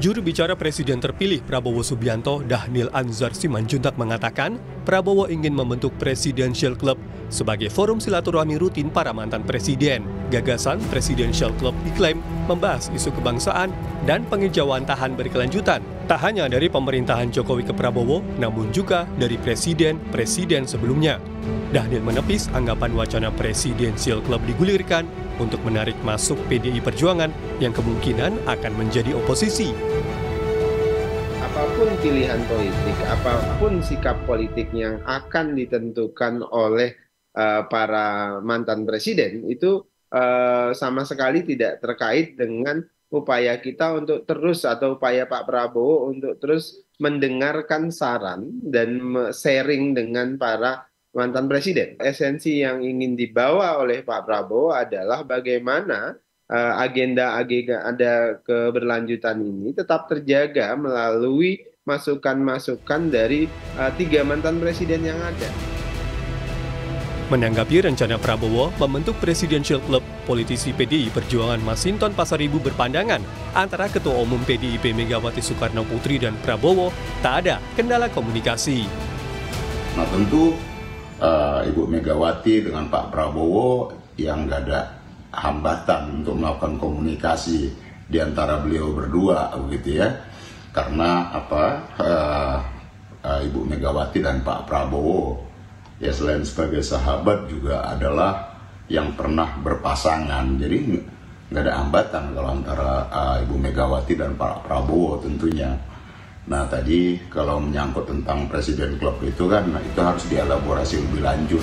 Juru bicara Presiden terpilih Prabowo Subianto, Dahnil Anzar Simanjuntak mengatakan, Prabowo ingin membentuk Presidential Club sebagai forum silaturahmi rutin para mantan presiden. Gagasan Presidential Club diklaim membahas isu kebangsaan dan pengejauhan tahan berkelanjutan. Tak hanya dari pemerintahan Jokowi ke Prabowo, namun juga dari presiden-presiden sebelumnya. Dahnil menepis anggapan wacana Presidential Club digulirkan untuk menarik masuk PDI Perjuangan yang kemungkinan akan menjadi oposisi. Apapun pilihan politik, apapun sikap politik yang akan ditentukan oleh uh, para mantan presiden itu uh, sama sekali tidak terkait dengan upaya kita untuk terus atau upaya Pak Prabowo untuk terus mendengarkan saran dan sharing dengan para mantan presiden. Esensi yang ingin dibawa oleh Pak Prabowo adalah bagaimana eh, agenda agenda ada keberlanjutan ini tetap terjaga melalui masukan-masukan dari eh, tiga mantan presiden yang ada. Menanggapi rencana Prabowo membentuk Presidential Club, politisi PDI Perjuangan Masinton Pasaribu berpandangan antara Ketua Umum PDIP Megawati Soekarno Putri dan Prabowo tak ada kendala komunikasi. Nah tentu uh, Ibu Megawati dengan Pak Prabowo yang gak ada hambatan untuk melakukan komunikasi di antara beliau berdua begitu ya karena apa uh, uh, Ibu Megawati dan Pak Prabowo ya selain sebagai sahabat juga adalah yang pernah berpasangan jadi nggak ada hambatan kalau antara uh, Ibu Megawati dan Pak Prabowo tentunya Nah tadi kalau menyangkut tentang Presiden Klub itu kan nah, itu harus dielaborasi lebih lanjut.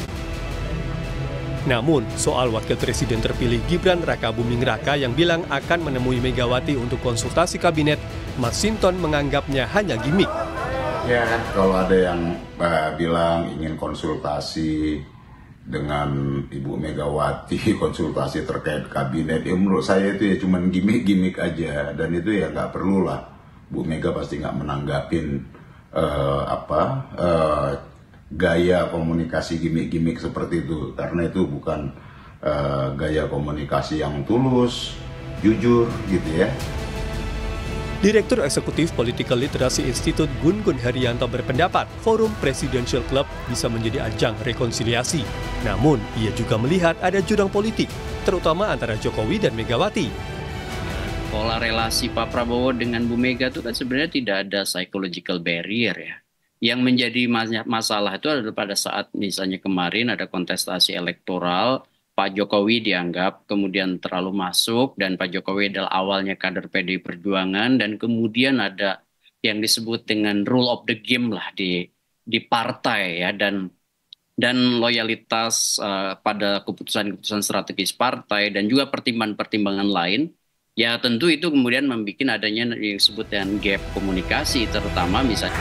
Namun, soal Wakil Presiden terpilih Gibran Raka Buming Raka yang bilang akan menemui Megawati untuk konsultasi kabinet, Mas Sinton menganggapnya hanya gimmick. Ya kalau ada yang uh, bilang ingin konsultasi dengan Ibu Megawati, konsultasi terkait kabinet, ya menurut saya itu ya cuma gimmick-gimmick aja, dan itu ya nggak perlu lah Bu Mega pasti nggak menanggapin uh, apa uh, gaya komunikasi gimmick-gimmick seperti itu karena itu bukan uh, gaya komunikasi yang tulus, jujur gitu ya. Direktur Eksekutif Political Literacy Institute Gun Gun Herianto berpendapat Forum Presidential Club bisa menjadi ajang rekonsiliasi. Namun, ia juga melihat ada jurang politik, terutama antara Jokowi dan Megawati, pola relasi Pak Prabowo dengan Bu Mega itu kan sebenarnya tidak ada psychological barrier ya. Yang menjadi masalah itu adalah pada saat misalnya kemarin ada kontestasi elektoral, Pak Jokowi dianggap kemudian terlalu masuk dan Pak Jokowi adalah awalnya kader PD Perjuangan dan kemudian ada yang disebut dengan rule of the game lah di di partai ya dan dan loyalitas uh, pada keputusan-keputusan strategis partai dan juga pertimbangan-pertimbangan lain Ya tentu itu kemudian membuat adanya yang disebut dengan gap komunikasi terutama misalnya.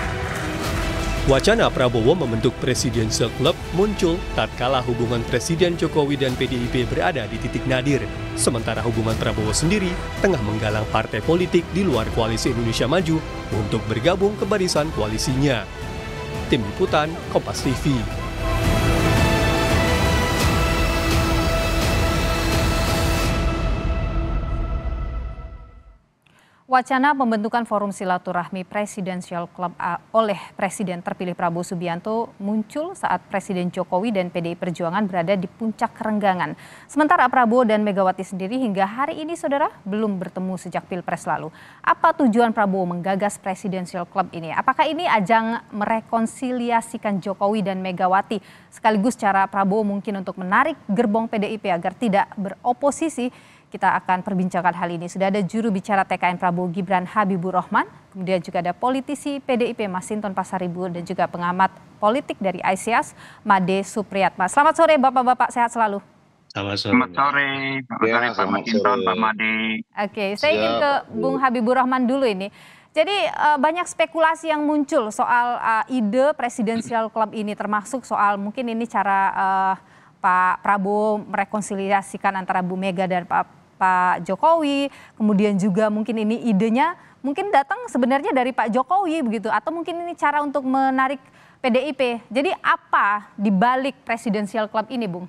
Wacana Prabowo membentuk Presidential Club muncul tatkala hubungan Presiden Jokowi dan PDIP berada di titik nadir. Sementara hubungan Prabowo sendiri tengah menggalang partai politik di luar Koalisi Indonesia Maju untuk bergabung ke barisan koalisinya. Tim Liputan, Kompas TV. Wacana pembentukan forum silaturahmi presidensial club A ah, oleh Presiden terpilih Prabowo Subianto muncul saat Presiden Jokowi dan PDI Perjuangan berada di puncak kerenggangan. Sementara Prabowo dan Megawati sendiri hingga hari ini saudara belum bertemu sejak Pilpres lalu. Apa tujuan Prabowo menggagas presidensial club ini? Apakah ini ajang merekonsiliasikan Jokowi dan Megawati sekaligus cara Prabowo mungkin untuk menarik gerbong PDIP agar tidak beroposisi kita akan perbincangkan hal ini. Sudah ada juru bicara TKN Prabowo Gibran Habibur Rahman, kemudian juga ada politisi PDIP Masinton Pasaribu dan juga pengamat politik dari ICS Made Supriyatma. Selamat sore Bapak-bapak, sehat selalu. Selamat sore. Selamat sore, ya, Pak ya, Masinton, Pak Made. Oke, saya ingin ke Bung Habibur Rahman dulu ini. Jadi eh, banyak spekulasi yang muncul soal eh, ide presidensial klub ini termasuk soal mungkin ini cara eh, Pak Prabowo merekonsiliasikan antara Bu Mega dan Pak, Pak Jokowi, kemudian juga mungkin ini idenya mungkin datang sebenarnya dari Pak Jokowi begitu, atau mungkin ini cara untuk menarik PDIP. Jadi apa di balik presidensial club ini, Bung?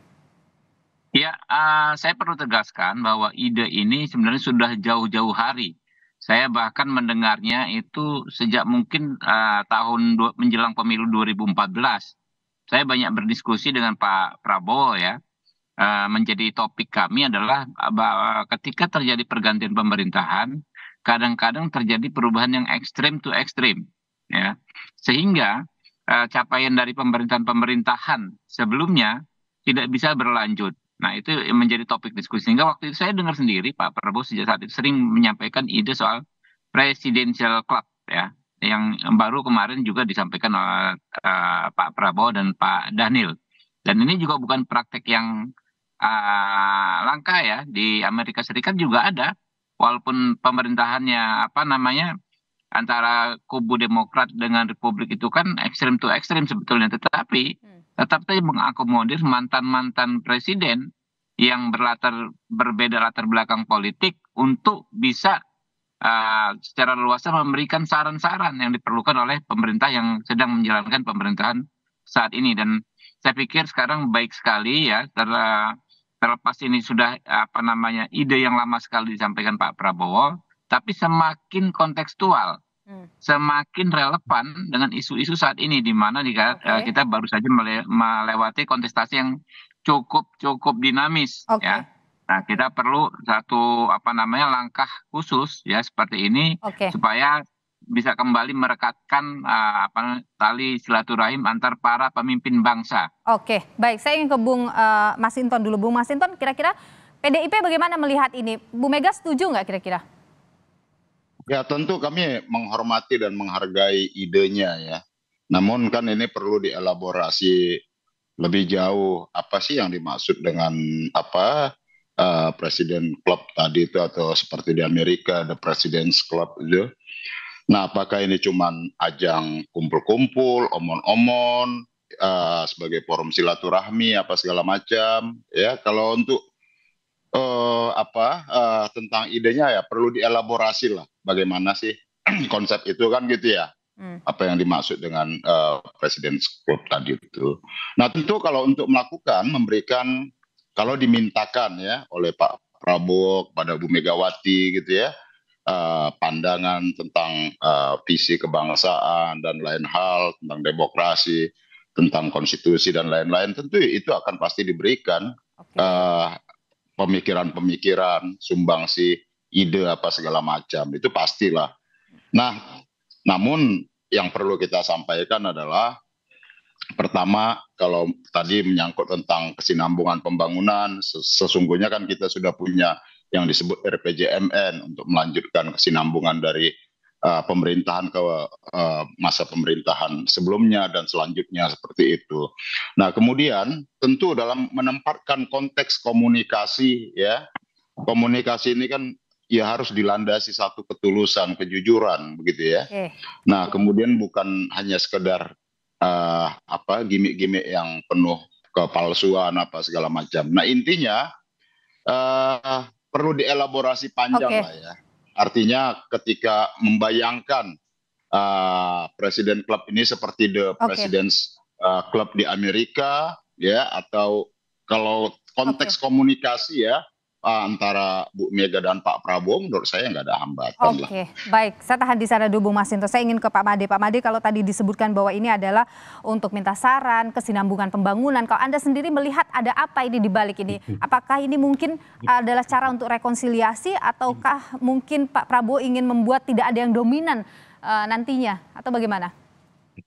Ya, uh, saya perlu tegaskan bahwa ide ini sebenarnya sudah jauh-jauh hari. Saya bahkan mendengarnya itu sejak mungkin uh, tahun menjelang pemilu 2014 saya banyak berdiskusi dengan Pak Prabowo ya eh, menjadi topik kami adalah eh, ketika terjadi pergantian pemerintahan kadang-kadang terjadi perubahan yang ekstrem to ekstrem, ya sehingga eh, capaian dari pemerintahan-pemerintahan sebelumnya tidak bisa berlanjut nah itu menjadi topik diskusi sehingga waktu itu saya dengar sendiri Pak Prabowo sejak saat itu sering menyampaikan ide soal presidential club ya yang baru kemarin juga disampaikan oleh uh, Pak Prabowo dan Pak Daniel. Dan ini juga bukan praktek yang uh, langka ya di Amerika Serikat juga ada, walaupun pemerintahannya apa namanya antara kubu Demokrat dengan Republik itu kan ekstrem to ekstrem sebetulnya, tetapi hmm. tetap saja mengakomodir mantan-mantan presiden yang berlatar berbeda latar belakang politik untuk bisa Ah, secara luasnya memberikan saran saran yang diperlukan oleh pemerintah yang sedang menjalankan pemerintahan saat ini dan saya pikir sekarang baik sekali ya terlepas ini sudah apa namanya ide yang lama sekali disampaikan Pak Prabowo tapi semakin kontekstual hmm. semakin relevan dengan isu-isu saat ini di mana eh, okay. kita baru saja melewati kontestasi yang cukup cukup dinamis okay. ya Nah, kita perlu satu apa namanya langkah khusus ya seperti ini okay. supaya bisa kembali merekatkan uh, apa tali silaturahim antar para pemimpin bangsa. Oke, okay. baik. Saya ingin ke Bung uh, eh, Masinton dulu. Bung Masinton, kira-kira PDIP bagaimana melihat ini? Bu Mega setuju nggak kira-kira? Ya tentu kami menghormati dan menghargai idenya ya. Namun kan ini perlu dielaborasi lebih jauh apa sih yang dimaksud dengan apa uh, presiden klub tadi itu atau seperti di Amerika ada president's club itu. Nah, apakah ini cuman ajang kumpul-kumpul, omon-omon, uh, sebagai forum silaturahmi apa segala macam, ya kalau untuk uh, apa uh, tentang idenya ya perlu dielaborasi lah bagaimana sih konsep itu kan gitu ya. Hmm. apa yang dimaksud dengan uh, President's Club tadi itu. Nah tentu kalau untuk melakukan memberikan kalau dimintakan ya oleh Pak Prabowo kepada Bu Megawati gitu ya uh, pandangan tentang uh, visi kebangsaan dan lain hal tentang demokrasi tentang konstitusi dan lain-lain tentu itu akan pasti diberikan okay. uh, eh, pemikiran-pemikiran sumbangsi ide apa segala macam itu pastilah nah namun yang perlu kita sampaikan adalah Pertama, kalau tadi menyangkut tentang kesinambungan pembangunan, sesungguhnya kan kita sudah punya yang disebut RPJMN untuk melanjutkan kesinambungan dari uh, pemerintahan ke uh, masa pemerintahan sebelumnya dan selanjutnya seperti itu. Nah, kemudian tentu dalam menempatkan konteks komunikasi ya, komunikasi ini kan ya harus dilandasi satu ketulusan, kejujuran begitu ya. Okay. Nah, kemudian bukan hanya sekedar uh, apa gimmick-gimmick yang penuh kepalsuan apa segala macam. Nah intinya uh, perlu dielaborasi panjang okay. lah ya. Artinya ketika membayangkan uh, presiden klub ini seperti the okay. president's uh, club di Amerika ya atau kalau konteks okay. komunikasi ya antara Bu Mega dan Pak Prabowo menurut saya nggak ada hambatan Oke, okay. baik. Saya tahan di sana dulu Bu Masinto. Saya ingin ke Pak Made. Pak Made kalau tadi disebutkan bahwa ini adalah untuk minta saran, kesinambungan pembangunan. Kalau Anda sendiri melihat ada apa ini di balik ini? Apakah ini mungkin e, adalah cara untuk rekonsiliasi ataukah mungkin Pak Prabowo ingin membuat tidak ada yang dominan uh, nantinya atau bagaimana?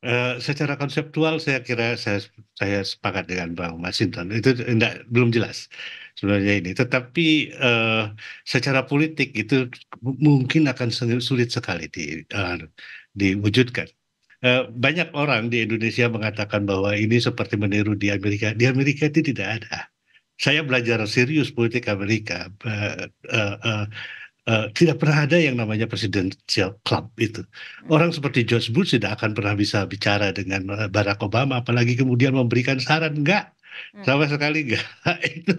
Eh, secara konseptual saya kira saya saya sepakat dengan Bang Masinton itu enggak, belum jelas sebenarnya ini tetapi uh, secara politik itu mungkin akan sulit sekali di uh, diwujudkan banyak orang di Indonesia mengatakan bahwa ini seperti meniru di Amerika di Amerika itu tidak ada saya belajar serius politik Amerika Eh, tidak pernah ada yang namanya presidential club itu. Hmm. Orang seperti George Bush tidak akan pernah bisa bicara dengan eh, Barack Obama, apalagi kemudian memberikan saran enggak. Hmm. sama sekali enggak. itu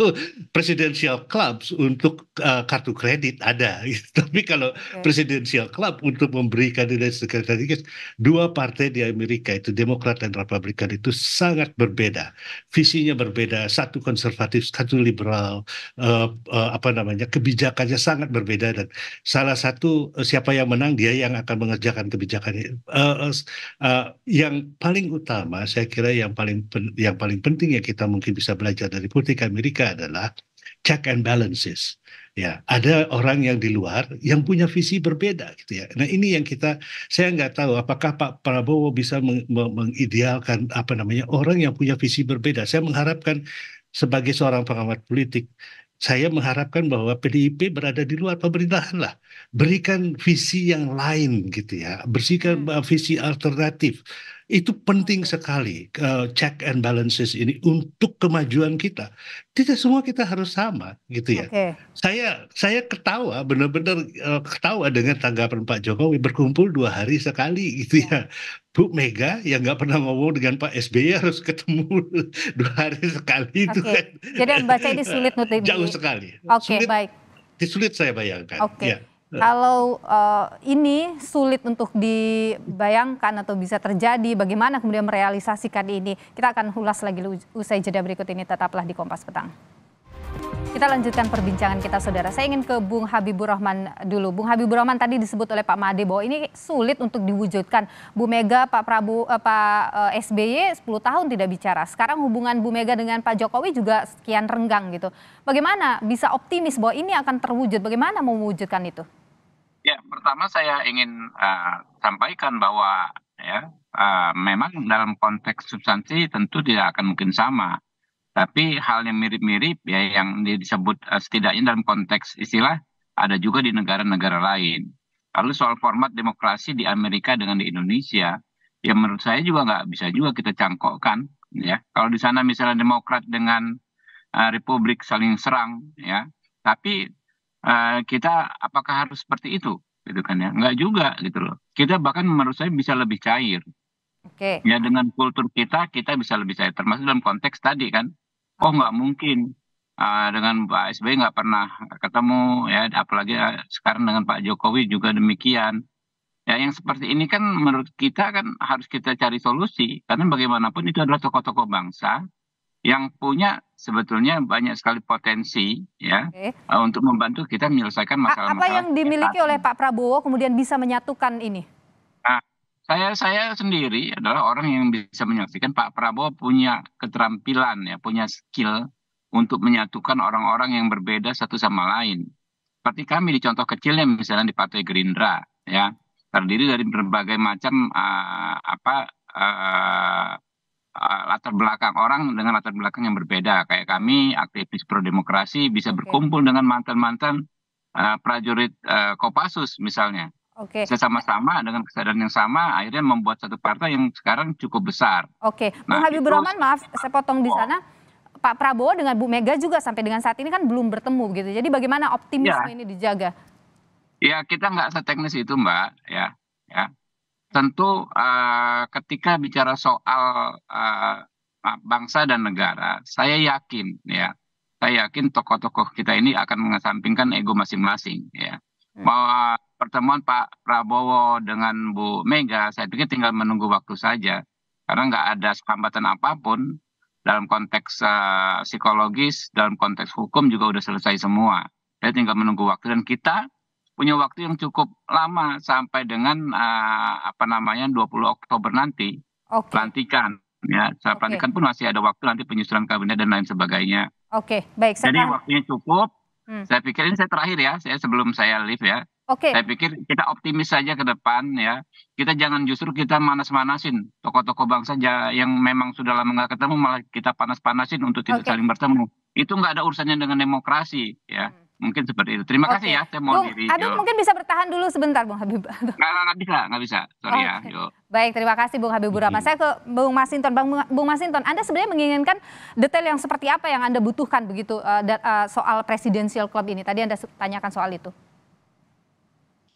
presidential clubs untuk uh, kartu kredit ada. Tapi kalau okay. presidential club untuk memberi kandidat sekretaris dua partai di Amerika itu Demokrat dan Republikan itu sangat berbeda. Visinya berbeda, satu konservatif, satu liberal, uh, uh, apa namanya? kebijakannya sangat berbeda dan salah satu siapa yang menang dia yang akan mengerjakan kebijakan uh, uh, uh, yang paling utama saya kira yang paling yang paling penting ya kita mungkin bisa belajar dari politik Amerika adalah check and balances. Ya, ada orang yang di luar yang punya visi berbeda gitu ya. Nah, ini yang kita saya nggak tahu apakah Pak Prabowo bisa meng, mengidealkan apa namanya orang yang punya visi berbeda. Saya mengharapkan sebagai seorang pengamat politik saya mengharapkan bahwa PDIP berada di luar pemerintahan lah. Berikan visi yang lain gitu ya. Bersihkan hmm. visi alternatif itu penting sekali uh, check and balances ini untuk kemajuan kita. Tidak semua kita harus sama gitu ya. Okay. Saya saya ketawa benar-benar uh, ketawa dengan tanggapan Pak Jokowi berkumpul dua hari sekali gitu iya. ya. Bu Mega yang nggak pernah ngomong dengan Pak SBY harus ketemu dua hari sekali okay. itu kan. Jadi membaca ini sulit nutupi Jauh sekali. Oke, okay, baik. Sulit saya bayangkan. Oke. Okay. Ya kalau eh, ini sulit untuk dibayangkan atau bisa terjadi, bagaimana kemudian merealisasikan ini? Kita akan ulas lagi usai jeda berikut ini, tetaplah di Kompas Petang. Kita lanjutkan perbincangan kita saudara. Saya ingin ke Bung Habibur Rahman dulu. Bung Habibur Rahman tadi disebut oleh Pak Made bahwa ini sulit untuk diwujudkan. Bu Mega, Pak Prabowo, eh, Pak eh, SBY 10 tahun tidak bicara. Sekarang hubungan Bu Mega dengan Pak Jokowi juga sekian renggang gitu. Bagaimana bisa optimis bahwa ini akan terwujud? Bagaimana mewujudkan itu? Ya, pertama saya ingin uh, sampaikan bahwa ya uh, memang dalam konteks substansi tentu tidak akan mungkin sama. Tapi hal yang mirip-mirip ya yang disebut uh, setidaknya dalam konteks istilah ada juga di negara-negara lain. Lalu soal format demokrasi di Amerika dengan di Indonesia, ya menurut saya juga nggak bisa juga kita cangkokkan ya. Kalau di sana misalnya Demokrat dengan uh, Republik saling serang ya, tapi Eh, kita apakah harus seperti itu gitu kan ya nggak juga gitu loh kita bahkan menurut saya bisa lebih cair okay. ya dengan kultur kita kita bisa lebih cair termasuk dalam konteks tadi kan oh nggak mungkin uh, dengan Pak SBY nggak pernah ketemu ya apalagi uh, sekarang dengan Pak Jokowi juga demikian ya yang seperti ini kan menurut kita kan harus kita cari solusi karena bagaimanapun itu adalah tokoh-tokoh bangsa yang punya sebetulnya banyak sekali potensi ya eh, untuk membantu kita menyelesaikan masalah-masalah. Apa yang dimiliki oleh Pak Prabowo kemudian bisa menyatukan ini? Nah, saya saya sendiri adalah orang yang bisa menyaksikan Pak Prabowo punya keterampilan ya, punya skill untuk menyatukan orang-orang yang berbeda satu sama lain. Seperti kami di contoh kecilnya misalnya di Partai Gerindra ya, terdiri dari berbagai macam uh, apa uh, Ah, latar belakang orang dengan latar belakang yang berbeda. Kayak kami aktivis pro demokrasi bisa okay. berkumpul dengan mantan-mantan uh, prajurit uh, Kopassus misalnya. Oke. Okay. Sesama-sama dengan kesadaran yang sama akhirnya membuat satu partai yang sekarang cukup besar. Oke. Okay. Nah, Bung Habibur Rahman maaf saya potong di oh. sana. Pak Prabowo dengan Bu Mega juga sampai dengan saat ini kan belum bertemu gitu. Jadi bagaimana optimisme ya. ini dijaga? Ya kita nggak seteknis itu Mbak ya. Ya tentu eh, ketika bicara soal eh, ah, bangsa dan negara saya yakin ya saya yakin tokoh-tokoh kita ini akan mengesampingkan ego masing-masing ya bahwa ya. pertemuan Pak Prabowo dengan Bu Mega saya pikir tinggal menunggu waktu saja karena nggak ada hambatan apapun dalam konteks uh, psikologis, dalam konteks hukum juga sudah selesai semua. saya tinggal menunggu waktu dan kita punya waktu yang cukup lama sampai dengan uh, apa namanya 20 Oktober nanti okay. pelantikan ya saya okay. pelantikan pun masih ada waktu nanti penyusunan kabinet dan lain sebagainya. Oke, okay. baik. Jadi waktunya cukup. Hmm. Saya pikir ini saya terakhir ya, saya sebelum saya live ya. Oke. Okay. Saya pikir kita optimis saja ke depan ya. Kita jangan justru kita manas-manasin tokoh-tokoh bangsa yang memang sudah lama nggak ketemu malah kita panas-panasin untuk tidak okay. saling bertemu. Itu nggak ada urusannya dengan demokrasi ya. Hmm mungkin seperti itu. Terima okay. kasih ya, saya mau Bung, diri. Aduh, yo. mungkin bisa bertahan dulu sebentar, Bung Habib. Nggak, nggak bisa, nggak bisa. Sorry okay. ya. Yo. Baik, terima kasih Bung Habibur Rahman. Saya ke Bung Masinton. Bang Bung Masinton, Anda sebenarnya menginginkan detail yang seperti apa yang Anda butuhkan begitu eh, eh, soal presidensial club ini? Tadi Anda tanyakan soal itu.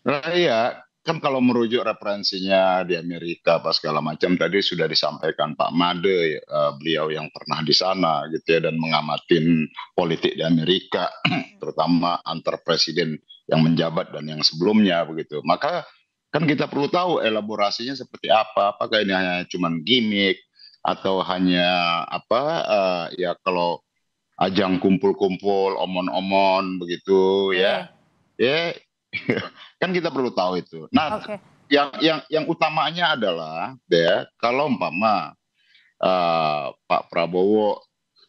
Nah, iya, kan kalau merujuk referensinya di Amerika apa segala macam tadi sudah disampaikan Pak Made ya, eh, beliau yang pernah di sana gitu ya dan mengamatin politik di Amerika terutama antar presiden yang menjabat dan yang sebelumnya begitu maka kan kita perlu tahu elaborasinya seperti apa apakah ini hanya cuman gimmick atau hanya apa uh, ya kalau ajang kumpul-kumpul omon-omon begitu ya iya. ya kan kita perlu tahu itu. Nah, okay. yang yang yang utamanya adalah ya kalau umpama uh, Pak Prabowo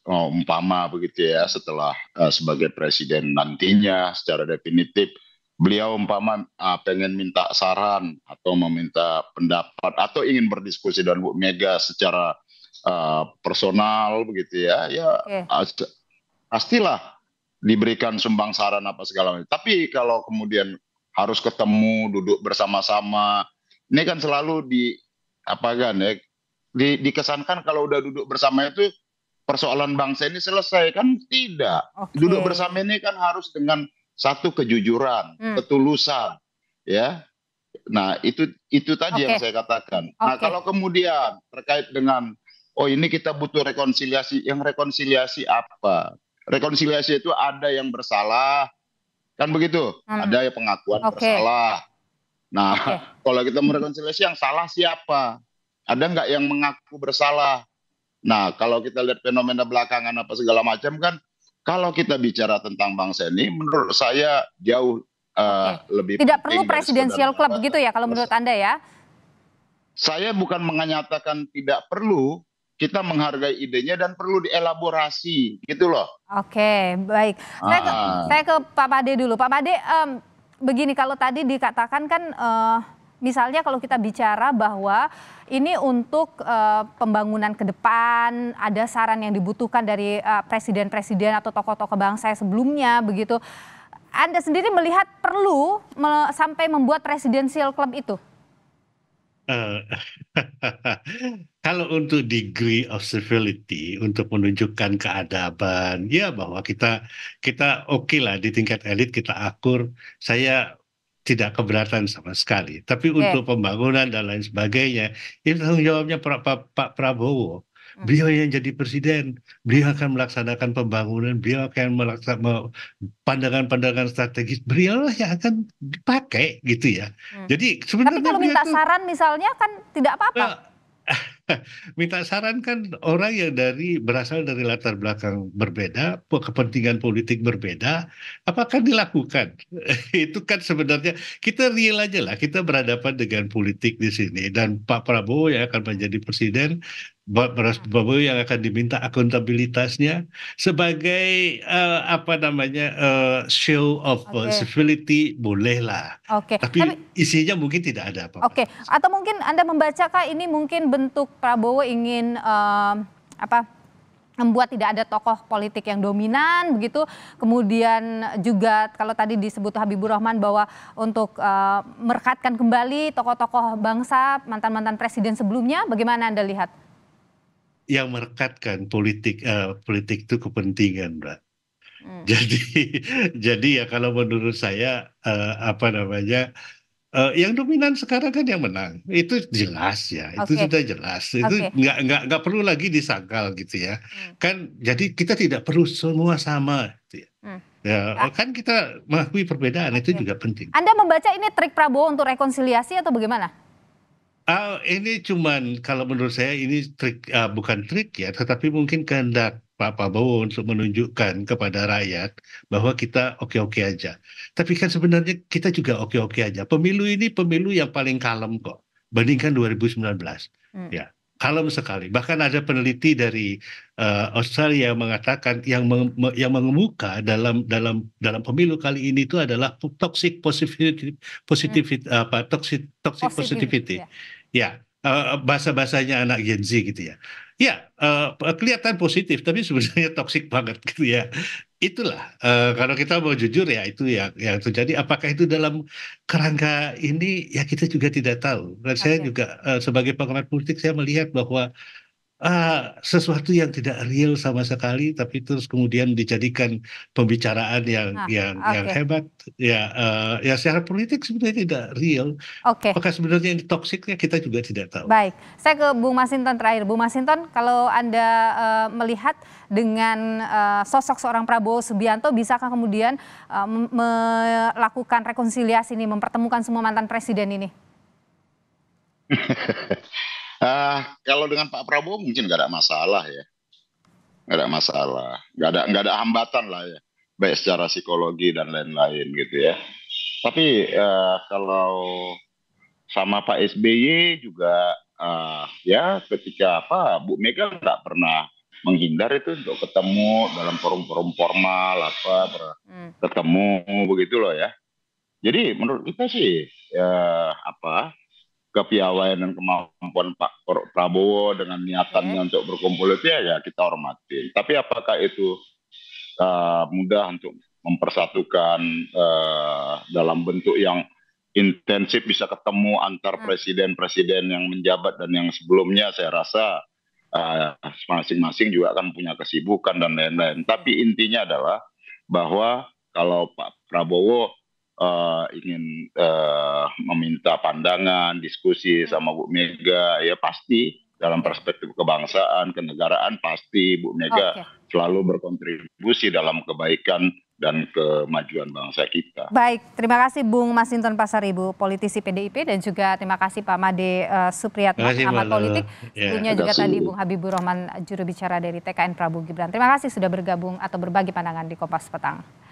oh, umpama begitu ya setelah uh, sebagai presiden nantinya secara definitif beliau umpama uh, pengen minta saran atau meminta pendapat atau ingin berdiskusi dengan Bu Mega secara uh, personal begitu ya ya okay. pastilah diberikan sumbang saran apa segala macam. Tapi kalau kemudian harus ketemu, duduk bersama-sama, ini kan selalu di apa kan ya di, dikesankan kalau udah duduk bersama itu persoalan bangsa ini selesai kan tidak. Okay. Duduk bersama ini kan harus dengan satu kejujuran, hmm. ketulusan, ya. Nah, itu itu tadi okay. yang saya katakan. Okay. Nah, kalau kemudian terkait dengan oh ini kita butuh rekonsiliasi, yang rekonsiliasi apa? rekonsiliasi itu ada yang bersalah, kan begitu? Hmm. Ada yang pengakuan okay. bersalah. Nah, okay. kalau kita merekonsiliasi yang salah siapa? Ada nggak yang mengaku bersalah? Nah, kalau kita lihat fenomena belakangan apa segala macam kan, kalau kita bicara tentang bangsa ini, menurut saya jauh uh, eh, okay. lebih tidak perlu presidensial club begitu ya kalau menurut anda ya? Saya bukan mengatakan tidak perlu, kita menghargai idenya dan perlu dielaborasi gitu loh. Oke, baik. Saya ke, ah. saya ke Pak Pade dulu. Pak Pade, um, begini kalau tadi dikatakan kan uh, misalnya kalau kita bicara bahwa ini untuk uh, pembangunan ke depan ada saran yang dibutuhkan dari eh, presiden-presiden uh, atau tokoh-tokoh bangsa sebelumnya begitu. Anda sendiri melihat perlu sampai membuat presidensial club itu? Eh, kalau untuk degree of civility untuk menunjukkan keadaban, ya bahwa kita kita oke okay lah di tingkat elit kita akur. Saya tidak keberatan sama sekali. Tapi yeah. untuk pembangunan dan lain sebagainya, itu tanggung jawabnya Pak, Pak, Pak Prabowo beliau yang jadi presiden, beliau akan melaksanakan pembangunan, beliau akan melaksanakan pandangan-pandangan strategis, beliau lah yang akan dipakai gitu ya. Hmm. Jadi sebenarnya Tapi kalau minta itu, saran misalnya kan tidak apa-apa. Nah, minta saran kan orang yang dari berasal dari latar belakang berbeda, kepentingan politik berbeda, apakah dilakukan? itu kan sebenarnya kita real aja lah, kita berhadapan dengan politik di sini dan Pak Prabowo yang akan menjadi presiden Prabowo yang akan diminta akuntabilitasnya sebagai uh, apa namanya uh, eh, show of okay. civility bolehlah. Oke. Okay. Tapi, Tapi isinya mungkin tidak ada apa-apa. Oke. Okay. Atau mungkin Anda membacakah ini mungkin bentuk Prabowo ingin uh, apa membuat tidak ada tokoh politik yang dominan begitu. Kemudian juga kalau tadi disebut Habibur Rahman bahwa untuk uh, merekatkan kembali tokoh-tokoh bangsa mantan-mantan presiden sebelumnya, bagaimana Anda lihat? yang merekatkan politik uh, politik itu kepentingan, Mbak. Hmm. Jadi jadi ya kalau menurut saya uh, apa namanya uh, yang dominan sekarang kan yang menang itu jelas ya itu sudah jelas itu okay. nggak nggak nggak perlu lagi disangkal gitu ya hmm. kan jadi kita tidak perlu semua sama gitu ya. Hmm. Ya, ah. oh, kan kita mengakui perbedaan okay. itu juga penting. Anda membaca ini trik Prabowo untuk rekonsiliasi atau bagaimana? Uh, ini cuman kalau menurut saya ini trik uh, bukan trik ya, tetapi mungkin kehendak Pak Prabowo untuk menunjukkan kepada rakyat bahwa kita oke-oke aja. Tapi kan sebenarnya kita juga oke-oke aja. Pemilu ini pemilu yang paling kalem kok bandingkan 2019. Hmm. Ya, kalem sekali. Bahkan ada peneliti dari uh, Australia mengatakan yang meng, yang mengemuka dalam dalam dalam pemilu kali ini itu adalah toxic positivity positivity hmm. apa toxic toxic positivity. positivity. Yeah ya uh, eh, eh, bahasa bahasanya anak Gen Z gitu ya ya uh, kelihatan positif tapi sebenarnya toksik banget gitu ya itulah uh, kalau kita mau jujur ya itu yang yang terjadi apakah itu dalam kerangka ini ya kita juga tidak tahu dan okay. saya juga uh, sebagai pengamat politik saya melihat bahwa uh, sesuatu yang tidak real sama sekali tapi terus kemudian dijadikan pembicaraan yang nah, yang okay. yang hebat ya uh, ya secara politik sebenarnya tidak real okay. maka sebenarnya ini toksiknya kita juga tidak tahu baik saya ke Bung Masinton terakhir Bung Masinton kalau anda uh, melihat dengan uh, sosok seorang Prabowo Subianto bisakah kemudian uh, melakukan rekonsiliasi ini mempertemukan semua mantan presiden ini Uh, kalau dengan Pak Prabowo mungkin nggak ada masalah ya, nggak ada masalah, nggak ada nggak ada hambatan lah ya, baik secara psikologi dan lain-lain gitu ya. Tapi uh, kalau sama Pak SBY juga uh, ya ketika apa Bu Mega nggak pernah menghindar itu untuk ketemu dalam forum-forum formal apa hmm. ketemu begitu loh ya. Jadi menurut kita sih ya, apa kepiawaian dan kemampuan Pak Prabowo dengan niatannya okay. untuk berkumpul itu ya, ya kita hormati. Tapi apakah itu uh, mudah untuk mempersatukan uh, dalam bentuk yang intensif bisa ketemu antar hmm. presiden-presiden yang menjabat dan yang sebelumnya saya rasa uh, masing-masing uh, masing -masing juga akan punya kesibukan dan lain-lain. Tapi hmm. intinya adalah bahwa kalau Pak Prabowo uh, ingin uh, meminta pandangan, diskusi hmm. sama Bu Mega, ya pasti dalam perspektif kebangsaan, kenegaraan pasti Bu Mega okay. selalu berkontribusi dalam kebaikan dan kemajuan bangsa kita. Baik, terima kasih Bung Masinton Pasaribu, politisi PDIP dan juga terima kasih Pak Made uh, Supriyat, amat politik. tentunya ya. juga tadi Bung Habibur Rahman juru bicara dari TKN Prabowo Gibran. Terima kasih sudah bergabung atau berbagi pandangan di Kompas Petang.